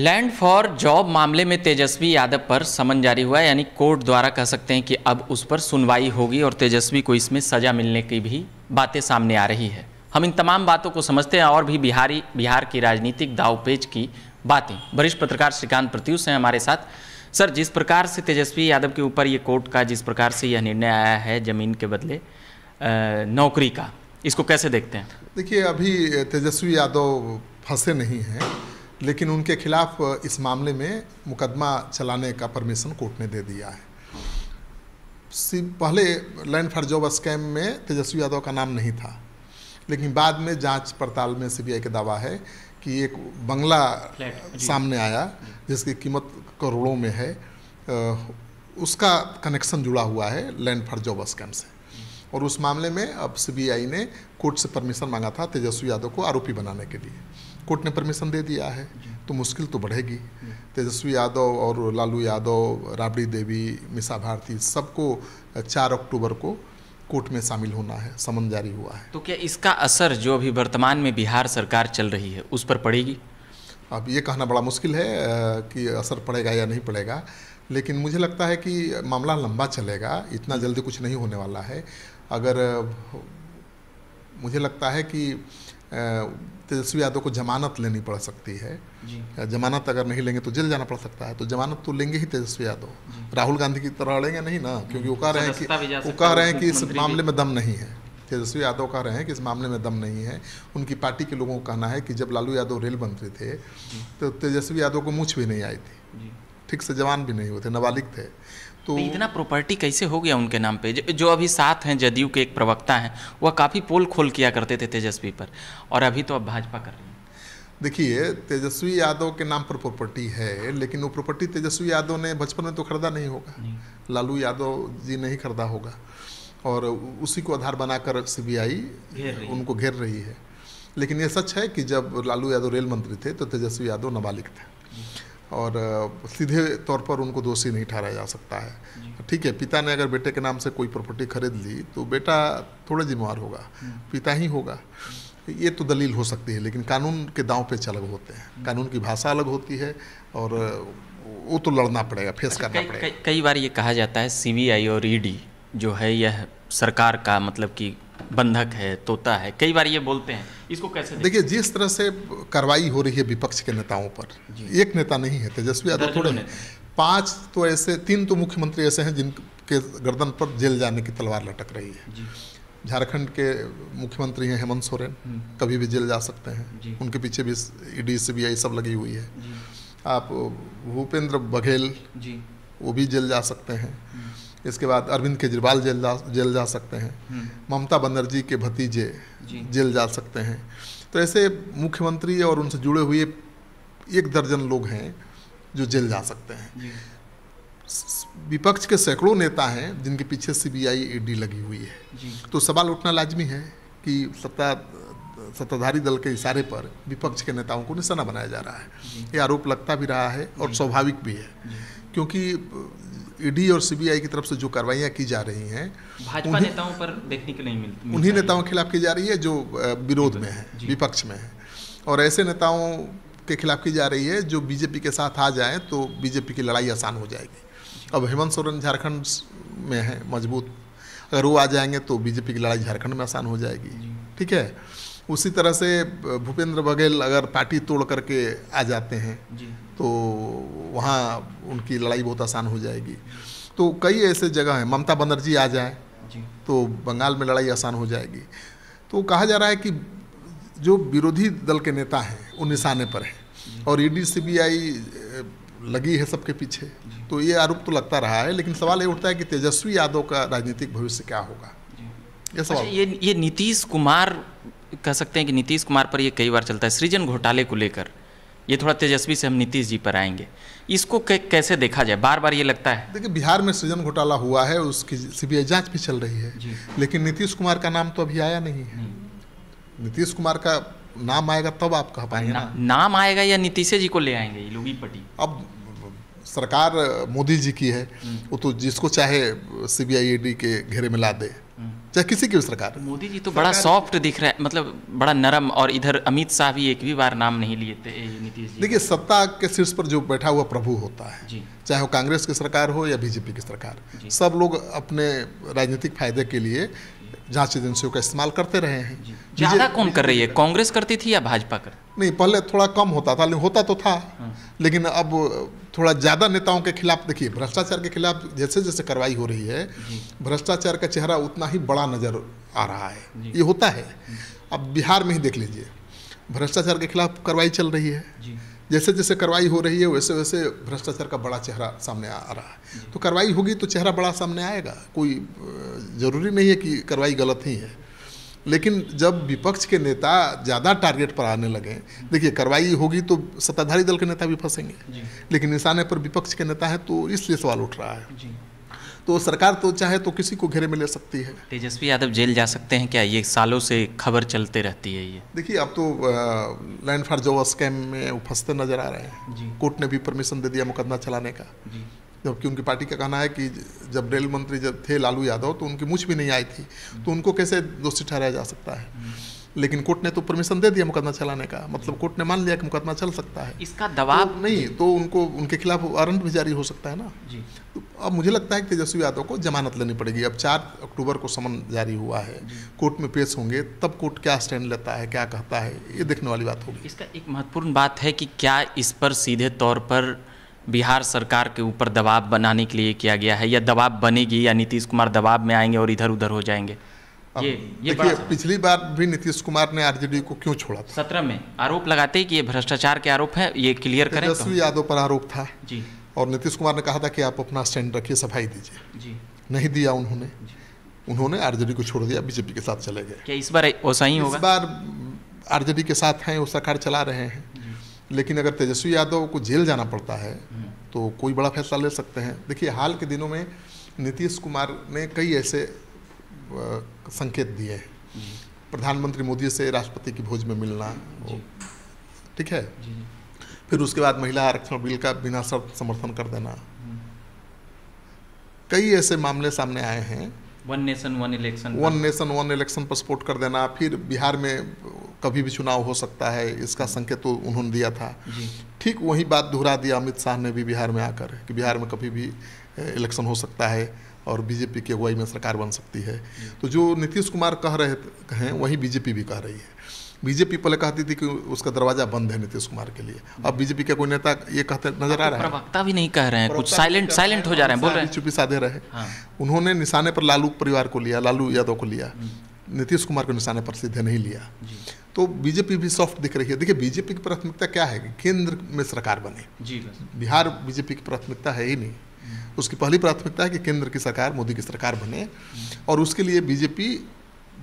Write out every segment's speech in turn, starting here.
Land for job मामले में तेजस्वी यादव पर समन जारी हुआ है यानी कोर्ट द्वारा कह सकते हैं कि अब उस पर सुनवाई होगी और तेजस्वी को इसमें सजा मिलने की भी बातें सामने आ रही है हम इन तमाम बातों को समझते हैं और भी बिहारी बिहार की राजनीतिक दावपेच की बातें वरिष्ठ पत्रकार श्रीकांत प्रत्युष हैं हमारे साथ सर जिस प्रकार से तेजस्वी यादव के ऊपर ये कोर्ट का जिस प्रकार से यह निर्णय आया है जमीन के बदले नौकरी का इसको कैसे देखते हैं देखिए अभी तेजस्वी यादव फंसे नहीं हैं लेकिन उनके खिलाफ इस मामले में मुकदमा चलाने का परमिशन कोर्ट ने दे दिया है पहले लैंड फॉर जॉब स्कैम में तेजस्वी यादव का नाम नहीं था लेकिन बाद में जांच पड़ताल में सीबीआई का दावा है कि एक बंगला सामने आया जिसकी कीमत करोड़ों में है उसका कनेक्शन जुड़ा हुआ है लैंड फॉर जॉब स्कैम से और उस मामले में अब सीबीआई ने कोर्ट से परमिशन मांगा था तेजस्वी यादव को आरोपी बनाने के लिए कोर्ट ने परमिशन दे दिया है तो मुश्किल तो बढ़ेगी तेजस्वी यादव और लालू यादव राबड़ी देवी मिसा भारती सबको चार अक्टूबर को कोर्ट में शामिल होना है समन जारी हुआ है तो क्या इसका असर जो अभी वर्तमान में बिहार सरकार चल रही है उस पर पड़ेगी अब ये कहना बड़ा मुश्किल है कि असर पड़ेगा या नहीं पड़ेगा लेकिन मुझे लगता है कि मामला लंबा चलेगा इतना जल्दी कुछ नहीं होने वाला है अगर मुझे लगता है कि तेजस्वी यादव को जमानत लेनी पड़ सकती है जमानत अगर नहीं लेंगे तो जेल जाना पड़ सकता है तो जमानत तो लेंगे ही तेजस्वी यादव राहुल गांधी की तरह लड़ेंगे नहीं ना क्योंकि वो कह रहे हैं कि वो कह रहे हैं कि इस मामले में दम नहीं है तेजस्वी यादव कह रहे हैं कि इस मामले में दम नहीं है उनकी पार्टी के लोगों का कहना है कि जब लालू यादव रेल मंत्री थे तो तेजस्वी यादव को मूछ भी नहीं आई थी ठीक से जवान भी नहीं हुए थे नाबालिग थे तो इतना प्रॉपर्टी कैसे हो गया उनके नाम पे जो अभी साथ हैं जदयू के एक प्रवक्ता हैं वह काफ़ी पोल खोल किया करते थे तेजस्वी पर और अभी तो अब भाजपा कर रही है देखिए तेजस्वी यादव के नाम पर प्रॉपर्टी है लेकिन वो प्रॉपर्टी तेजस्वी यादव ने बचपन में तो खरीदा नहीं होगा लालू यादव जी नहीं खरीदा होगा और उसी को आधार बनाकर सीबीआई उनको घेर रही है लेकिन ये सच है कि जब लालू यादव रेल मंत्री थे तो तेजस्वी यादव नाबालिग थे और सीधे तौर पर उनको दोषी नहीं ठहराया जा सकता है ठीक है पिता ने अगर बेटे के नाम से कोई प्रॉपर्टी खरीद ली तो बेटा थोड़ा जिम्मेवार होगा हम्म। पिता ही होगा ये तो दलील हो सकती है लेकिन कानून के दांव पे अलग होते हैं हम्म। कानून की भाषा अलग होती है और वो तो लड़ना पड़ेगा फेस अच्छा, करना पड़ेगा कई बार ये कहा जाता है सीबीआई और ईडी e जो है यह सरकार का मतलब कि बंधक है तोता है कई बार ये बोलते हैं इसको कैसे देखिए जिस तरह से कार्रवाई हो रही है विपक्ष के नेताओं पर एक नेता नहीं है तेजस्वी यादव थोड़े हैं पांच तो ऐसे तीन तो मुख्यमंत्री ऐसे हैं जिनके गर्दन पर जेल जाने की तलवार लटक रही है झारखंड के मुख्यमंत्री हैं हेमंत सोरेन हम्म। कभी भी जेल जा सकते हैं उनके पीछे भी ईडी सीबीआई सब लगी हुई है आप भूपेंद्र बघेल वो भी जेल जा सकते हैं हम्म। इसके बाद अरविंद केजरीवाल जेल जा जेल जा सकते हैं हम्म। ममता बनर्जी के भतीजे जेल जा सकते हैं तो ऐसे मुख्यमंत्री और उनसे जुड़े हुए एक दर्जन लोग हैं जो जेल जा सकते हैं विपक्ष के सैकड़ों नेता हैं जिनके पीछे सीबीआई ईडी लगी हुई है तो सवाल उठना लाजमी है कि सत्ता सत्ताधारी दल के इशारे पर विपक्ष के नेताओं को निशाना बनाया जा रहा है ये आरोप लगता भी रहा है और स्वाभाविक भी है क्योंकि ईडी और सीबीआई की तरफ से जो कार्रवाइयाँ की जा रही हैं भाजपा नेताओं पर देखने के नहीं मिलती उन्हीं नेताओं के खिलाफ की जा रही है जो विरोध में है विपक्ष में है और ऐसे नेताओं के खिलाफ की जा रही है जो बीजेपी के साथ आ जाए तो बीजेपी की लड़ाई आसान हो जाएगी अब हेमंत सोरेन झारखंड में है मजबूत अगर वो आ जाएंगे तो बीजेपी की लड़ाई झारखंड में आसान हो जाएगी ठीक है उसी तरह से भूपेंद्र बघेल अगर पार्टी तोड़ करके आ जाते हैं तो वहाँ उनकी लड़ाई बहुत आसान हो जाएगी तो कई ऐसे जगह हैं ममता बनर्जी आ जाए तो बंगाल में लड़ाई आसान हो जाएगी तो कहा जा रहा है कि जो विरोधी दल के नेता हैं वो निशाने पर हैं और ई डी लगी है सबके पीछे तो ये आरोप तो लगता रहा है लेकिन सवाल ये उठता है कि तेजस्वी यादव का राजनीतिक भविष्य क्या होगा ये सवाल अच्छा, ये ये नीतीश कुमार कह सकते हैं कि नीतीश कुमार पर ये कई बार चलता है सृजन घोटाले को लेकर ये थोड़ा तेजस्वी से हम नीतीश जी पर आएंगे इसको कैसे देखा जाए बार बार ये लगता है देखिए बिहार में सृजन घोटाला हुआ है उसकी सीबीआई जांच भी चल रही है लेकिन नीतीश कुमार का नाम तो अभी आया नहीं है हम्म। नीतीश कुमार का नाम आएगा तब आप कह पाएंगे ना, नाम आएगा या नीतीश जी को ले आएंगे पट्टी लोगी पटी अब सरकार मोदी जी की है हम्म। वो तो जिसको चाहे सीबीआईडी के घेरे में ला दे हम्म। चाहे किसी की सरकार मोदी जी तो बड़ा सॉफ्ट दिख रहा है मतलब बड़ा नरम और इधर अमित शाह भी एक भी बार नाम नहीं लिए थे नीतीश जी देखिए सत्ता के शीर्ष पर जो बैठा हुआ प्रभु होता है चाहे वो कांग्रेस की सरकार हो या बीजेपी की सरकार सब लोग अपने राजनीतिक फायदे के लिए जांच एजेंसियों का इस्तेमाल करते रहे हैं ज़्यादा कौन कर रही है कांग्रेस करती थी या भाजपा कर नहीं पहले थोड़ा कम होता था लेकिन होता तो था हाँ। लेकिन अब थोड़ा ज़्यादा नेताओं के खिलाफ देखिए भ्रष्टाचार के खिलाफ जैसे जैसे कार्रवाई हो रही है भ्रष्टाचार का चेहरा उतना ही बड़ा नज़र आ रहा है ये होता है अब बिहार में ही देख लीजिए भ्रष्टाचार के खिलाफ कार्रवाई चल रही है जैसे जैसे कार्रवाई हो रही है वैसे वैसे भ्रष्टाचार का बड़ा चेहरा सामने आ रहा है तो कार्रवाई होगी तो चेहरा बड़ा सामने आएगा कोई ज़रूरी नहीं है कि कार्रवाई गलत ही है लेकिन जब विपक्ष के नेता ज़्यादा टारगेट पर आने लगे देखिए कार्रवाई होगी तो सत्ताधारी दल के नेता भी फंसेंगे लेकिन निशाने पर विपक्ष के नेता है तो इसलिए सवाल उठ रहा है तो सरकार तो चाहे तो किसी को घेरे में ले सकती है तेजस्वी यादव जेल जा सकते हैं क्या ये सालों से खबर चलते रहती है ये देखिए अब तो लैंड फॉर जोवा स्कैम में फंसते नजर आ रहे हैं कोर्ट ने भी परमिशन दे दिया मुकदमा चलाने का जबकि उनकी पार्टी का कहना है कि जब रेल मंत्री जब थे लालू यादव तो उनकी मुझ भी नहीं आई थी तो उनको कैसे दोषी ठहराया जा सकता है लेकिन कोर्ट ने तो परमिशन दे दिया मुकदमा चलाने का मतलब कोर्ट ने मान लिया कि मुकदमा चल सकता है इसका दबाव तो नहीं तो उनको उनके खिलाफ वारंट भी जारी हो सकता है ना जी तो अब मुझे लगता है कि तेजस्वी यादव को जमानत लेनी पड़ेगी अब चार अक्टूबर को समन जारी हुआ है कोर्ट में पेश होंगे तब कोर्ट क्या स्टैंड लेता है क्या कहता है ये देखने वाली बात होगी इसका एक महत्वपूर्ण बात है कि क्या इस पर सीधे तौर पर बिहार सरकार के ऊपर दबाव बनाने के लिए किया गया है या दबाव बनेगी या नीतीश कुमार दबाव में आएंगे और इधर उधर हो जाएंगे ये ये पिछली बार भी नीतीश कुमार ने आरजेडी को क्यों छोड़ा था सत्रह में आरोप लगाते कि ये भ्रष्टाचार के आरोप है ये क्लियर करें तो यादव पर आरोप था जी और नीतीश कुमार ने कहा था कि आप अपना स्टैंड रखिए सफाई दीजिए जी नहीं दिया उन्होंने उन्होंने आरजेडी को छोड़ दिया बीजेपी के साथ चले गए क्या इस बार वैसा ही होगा इस बार आरजेडी के साथ हैं वो सरकार चला रहे हैं लेकिन अगर तेजस्वी यादव को जेल जाना पड़ता है हम्म। तो कोई बड़ा फैसला ले सकते हैं देखिए हाल के दिनों में नीतीश कुमार ने कई ऐसे संकेत दिए हैं प्रधानमंत्री मोदी से राष्ट्रपति की भोज में मिलना ठीक है फिर उसके बाद महिला आरक्षण बिल का बिना शर्त समर्थन कर देना हम्म। कई ऐसे मामले सामने आए हैं one nation one election one nation one election पर सपोर्ट कर देना फिर बिहार में कभी भी चुनाव हो सकता है इसका संकेत तो उन्होंने दिया था ठीक वही बात दोहरा दिया अमित शाह ने भी बिहार में आकर कि बिहार में कभी भी इलेक्शन हो सकता है और बीजेपी की अगुवाई में सरकार बन सकती है तो जो नीतीश कुमार कह रहे हैं वही बीजेपी भी कह रही है बीजेपी पहले कहती थी कि उसका दरवाजा बंद है नीतीश कुमार के लिए अब बीजेपी का कोई नेता ये कहते नजर आ रहा है प्रवक्ता भी नहीं कह रहे हैं कुछ साइलेंट साइलेंट हो जा रहे हैं बोल रहे हैं चुपी साधे रहे हाँ। उन्होंने निशाने पर लालू परिवार को लिया लालू यादव को लिया हम्म। नीतीश कुमार को निशाने पर सीधे नहीं लिया तो बीजेपी भी सॉफ्ट दिख रही है देखिए बीजेपी की प्राथमिकता क्या है केंद्र में सरकार बने बिहार बीजेपी की प्राथमिकता है ही नहीं हम्म। उसकी पहली प्राथमिकता है कि केंद्र की सरकार मोदी की सरकार बने हम्म। और उसके लिए बीजेपी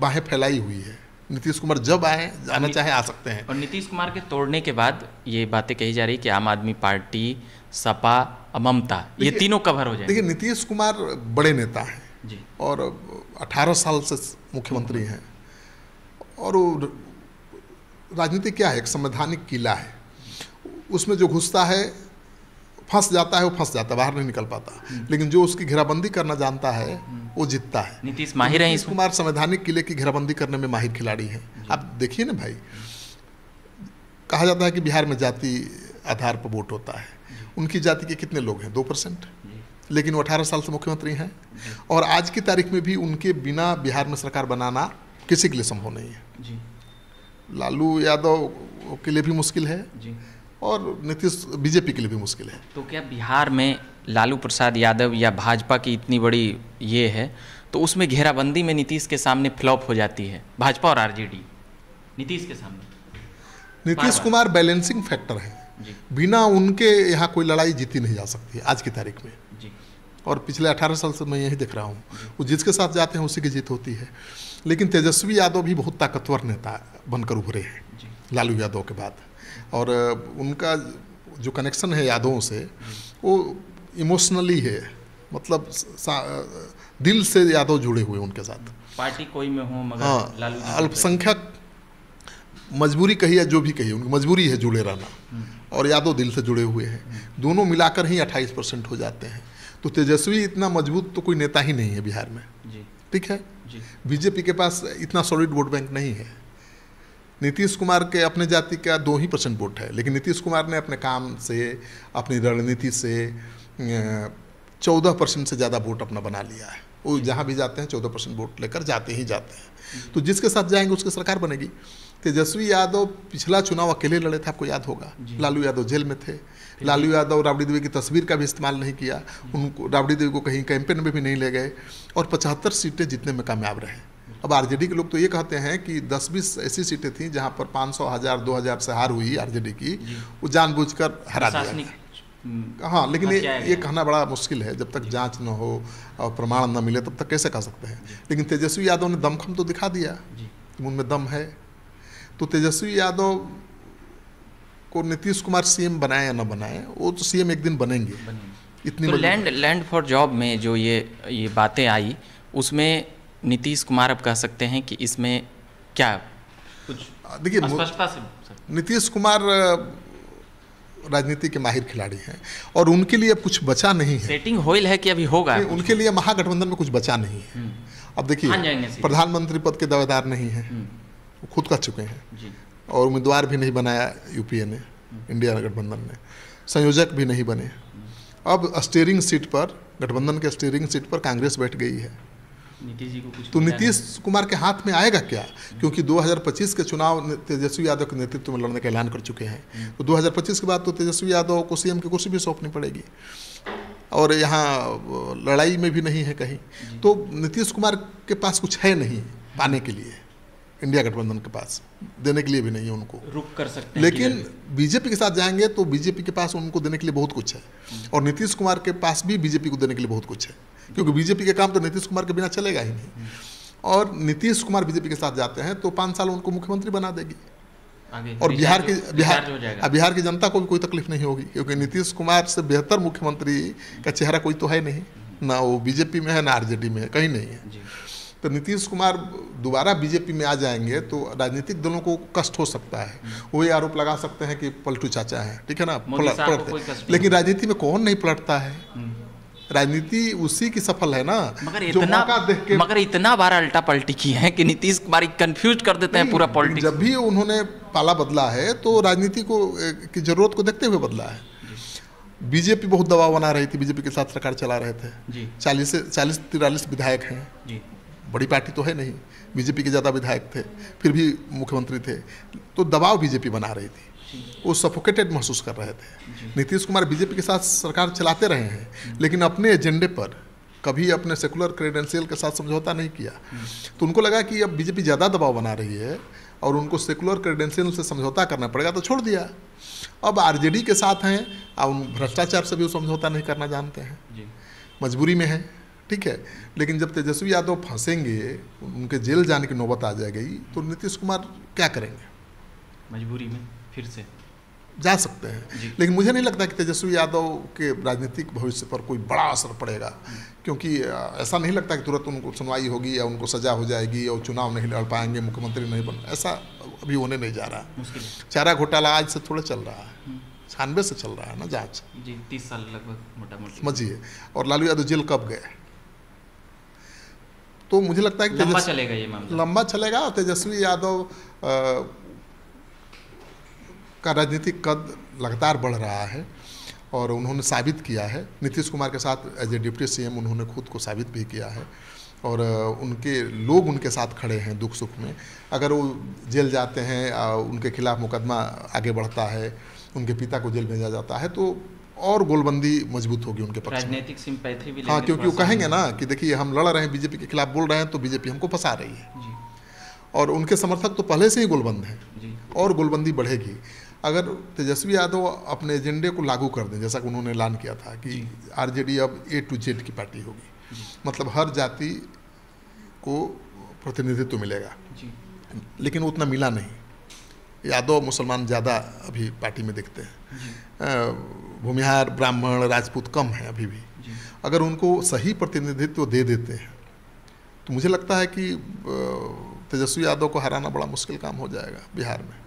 बाहें फैलाई हुई है नीतीश कुमार जब आए जाना चाहे आ सकते हैं और नीतीश कुमार के तोड़ने के बाद ये बातें कही जा रही है कि आम आदमी पार्टी सपा ममता ये तीनों कवर हो जाए देखिए नीतीश कुमार बड़े नेता हैं जी और 18 साल से मुख्यमंत्री हैं और राजनीति क्या है एक संवैधानिक किला है उसमें जो घुसता है फंस जाता है वो फंस जाता है बाहर नहीं निकल पाता हम्म। लेकिन जो उसकी घेराबंदी करना जानता है हम्म। वो जीतता है नीतीश माहिर है कुमार संवैधानिक किले की घेराबंदी करने में माहिर खिलाड़ी है आप देखिए ना भाई कहा जाता है कि बिहार में जाति आधार पर वोट होता है उनकी जाति के कितने लोग हैं दो परसेंट लेकिन वो अठारह साल से मुख्यमंत्री हैं और आज की तारीख में भी उनके बिना बिहार में सरकार बनाना किसी के लिए संभव नहीं है जी। लालू यादव के लिए भी मुश्किल है जी। और नीतीश बीजेपी के लिए भी मुश्किल है तो क्या बिहार में लालू प्रसाद यादव या भाजपा की इतनी बड़ी ये है तो उसमें घेराबंदी में नीतीश के सामने फ्लॉप हो जाती है भाजपा और आरजेडी नीतीश के सामने नीतीश कुमार बैलेंसिंग फैक्टर है बिना उनके यहाँ कोई लड़ाई जीती नहीं जा सकती आज की तारीख में और पिछले अठारह साल से मैं यही देख रहा हूँ वो जिसके साथ जाते हैं उसी की जीत होती है लेकिन तेजस्वी यादव भी बहुत ताकतवर नेता बनकर उभरे हैं लालू यादव के बाद और उनका जो कनेक्शन है यादवों से वो इमोशनली है मतलब दिल से यादव जुड़े हुए उनके साथ पार्टी कोई में हो मगर हाँ अल्पसंख्यक मजबूरी कही या जो भी कही उनकी मजबूरी है जुड़े रहना हम्म। और यादव दिल से जुड़े हुए हैं हम्म। दोनों मिलाकर ही 28 परसेंट हो जाते हैं तो तेजस्वी इतना मजबूत तो कोई नेता ही नहीं है बिहार में ठीक है बीजेपी के पास इतना सॉलिड वोट बैंक नहीं है नीतीश कुमार के अपने जाति का दो ही परसेंट वोट है लेकिन नीतीश कुमार ने अपने काम से अपनी रणनीति से चौदह परसेंट से ज़्यादा वोट अपना बना लिया है वो जहाँ भी जाते हैं चौदह परसेंट वोट लेकर जाते ही जाते हैं तो जिसके साथ जाएंगे उसकी सरकार बनेगी तेजस्वी यादव पिछला चुनाव अकेले लड़े थे आपको याद होगा लालू यादव जेल में थे लालू यादव राबड़ी देवी की तस्वीर का भी इस्तेमाल नहीं किया उनको राबड़ी देवी को कहीं कैंपेन में भी नहीं ले गए और पचहत्तर सीटें जीतने में कामयाब रहे अब आरजेडी के लोग तो ये कहते हैं कि दस बीस ऐसी सीटें थी जहाँ पर सौ हजार दो हजार से हार हुई आरजेडी की वो जानबूझकर हरा दिया हम्म। हाँ लेकिन ये ये कहना बड़ा मुश्किल है जब तक जांच न हो और प्रमाण न मिले तब तक कैसे कह सकते हैं लेकिन तेजस्वी यादव ने दमखम तो दिखा दिया जी। उनमें दम है तो तेजस्वी यादव को नीतीश कुमार सीएम बनाए या न बनाए वो तो सीएम एक दिन बनेंगे, बनेंगे। इतनी तो लैंड लैंड फॉर जॉब में जो ये ये बातें आई उसमें नीतीश कुमार अब कह सकते हैं कि इसमें क्या कुछ देखिए नीतीश कुमार राजनीति के माहिर खिलाड़ी हैं और उनके लिए अब कुछ बचा नहीं है सेटिंग होइल है कि अभी होगा उनके लिए महागठबंधन में कुछ बचा नहीं है हम्म। अब देखिए प्रधानमंत्री पद के दावेदार नहीं है हम्म। वो खुद कर चुके हैं और उम्मीदवार भी नहीं बनाया यूपीए ने हम्म। इंडिया गठबंधन ने संयोजक भी नहीं बने अब स्टेयरिंग सीट पर गठबंधन के स्टेयरिंग सीट पर कांग्रेस बैठ गई है नीतीश जी को कुछ तो नीतीश कुमार के हाथ में आएगा क्या क्योंकि 2025 के चुनाव तेजस्वी यादव के नेतृत्व में लड़ने का ऐलान कर चुके हैं हम्म। तो 2025 के बाद तो तेजस्वी यादव को सीएम की कुर्सी भी सौंपनी पड़ेगी और यहाँ लड़ाई में भी नहीं है कहीं तो नीतीश कुमार के पास कुछ है नहीं पाने के लिए इंडिया गठबंधन के पास देने के लिए भी नहीं है उनको रुक कर सकते हैं लेकिन बीजेपी के साथ जाएंगे तो बीजेपी के पास उनको देने के लिए बहुत कुछ है हम्म। और नीतीश कुमार के पास भी बीजेपी को देने के लिए बहुत कुछ है क्योंकि बीजेपी के काम तो नीतीश कुमार के बिना चलेगा ही नहीं हम्म। और नीतीश कुमार बीजेपी के साथ जाते हैं तो पाँच साल उनको मुख्यमंत्री बना देगी और बिहार की बिहार बिहार की जनता को भी कोई तकलीफ नहीं होगी क्योंकि नीतीश कुमार से बेहतर मुख्यमंत्री का चेहरा कोई तो है नहीं हम्म। ना वो बीजेपी में है ना आरजेडी में है कहीं नहीं है तो नीतीश कुमार दोबारा बीजेपी में आ जाएंगे तो राजनीतिक दलों को कष्ट हो सकता है वो ये आरोप लगा सकते हैं कि पलटू चाचा है ठीक है ना पलट लेकिन राजनीति में कौन नहीं पलटता है हम्म। राजनीति उसी की सफल है ना मगर इतना देख के मगर इतना बार अल्टा पलटी की है कि नीतीश कुमार कंफ्यूज कर देते हैं पूरा पॉलिटिक्स जब भी उन्होंने पाला बदला है तो राजनीति को की जरूरत को देखते हुए बदला है बीजेपी बहुत दबाव बना रही थी बीजेपी के साथ सरकार चला रहे थे चालीस चालीस तिरालीस विधायक हैं बड़ी पार्टी तो है नहीं बीजेपी के ज़्यादा विधायक थे फिर भी मुख्यमंत्री थे तो दबाव बीजेपी बना रही थी वो सफोकेटेड महसूस कर रहे थे नीतीश कुमार बीजेपी के साथ सरकार चलाते रहे हैं लेकिन अपने एजेंडे पर कभी अपने सेकुलर क्रेडेंशियल के साथ समझौता नहीं किया तो उनको लगा कि अब बीजेपी ज़्यादा दबाव बना रही है और उनको सेकुलर क्रेडेंशियल से समझौता करना पड़ेगा तो छोड़ दिया अब आरजेडी के साथ हैं और भ्रष्टाचार से भी वो समझौता नहीं करना जानते हैं मजबूरी में है ठीक है लेकिन जब तेजस्वी यादव फंसेंगे उनके जेल जाने की नौबत आ जाएगी तो नीतीश कुमार क्या करेंगे मजबूरी में फिर से जा सकते हैं लेकिन मुझे नहीं लगता कि तेजस्वी यादव के राजनीतिक भविष्य पर कोई बड़ा असर पड़ेगा क्योंकि ऐसा नहीं लगता कि तुरंत उनको सुनवाई होगी या उनको सजा हो जाएगी और चुनाव नहीं लड़ पाएंगे मुख्यमंत्री नहीं बन ऐसा अभी होने नहीं जा रहा चारा घोटाला आज से थोड़ा चल रहा है हम्म। छानबे से चल रहा है ना जाँच जी तीस साल लगभग मोटा मोटी समझिए और लालू यादव जेल कब गए तो मुझे लगता है कि लंबा चलेगा ये मामला लंबा चलेगा और तेजस्वी यादव का राजनीतिक कद लगातार बढ़ रहा है और उन्होंने साबित किया है नीतीश कुमार के साथ एज ए डिप्टी सीएम उन्होंने खुद को साबित भी किया है और उनके लोग उनके साथ खड़े हैं दुख सुख में अगर वो जेल जाते हैं उनके खिलाफ मुकदमा आगे बढ़ता है उनके पिता को जेल भेजा जाता है तो और गोलबंदी मजबूत होगी उनके पक्ष राजनीतिक सिंपैथी भी हाँ क्योंकि वो कहेंगे ना कि देखिए हम लड़ रहे हैं बीजेपी के खिलाफ बोल रहे हैं तो बीजेपी हमको फंसा रही है और उनके समर्थक तो पहले से ही गोलबंद हैं और गोलबंदी बढ़ेगी अगर तेजस्वी यादव अपने एजेंडे को लागू कर दें जैसा कि उन्होंने ऐलान किया था कि आरजेडी अब ए टू जेड की पार्टी होगी मतलब हर जाति को प्रतिनिधित्व मिलेगा लेकिन उतना मिला नहीं यादव मुसलमान ज़्यादा अभी पार्टी में देखते हैं भूमिहार ब्राह्मण राजपूत कम है अभी भी अगर उनको सही प्रतिनिधित्व दे देते हैं तो मुझे लगता है कि तेजस्वी यादव को हराना बड़ा मुश्किल काम हो जाएगा बिहार में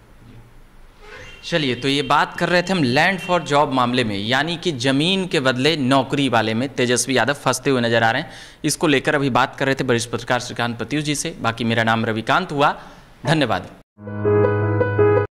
चलिए तो ये बात कर रहे थे हम लैंड फॉर जॉब मामले में यानी कि ज़मीन के बदले नौकरी वाले में तेजस्वी यादव फंसते हुए नजर आ रहे हैं इसको लेकर अभी बात कर रहे थे वरिष्ठ पत्रकार श्रीकांत पतियु जी से बाकी मेरा नाम रविकांत हुआ धन्यवाद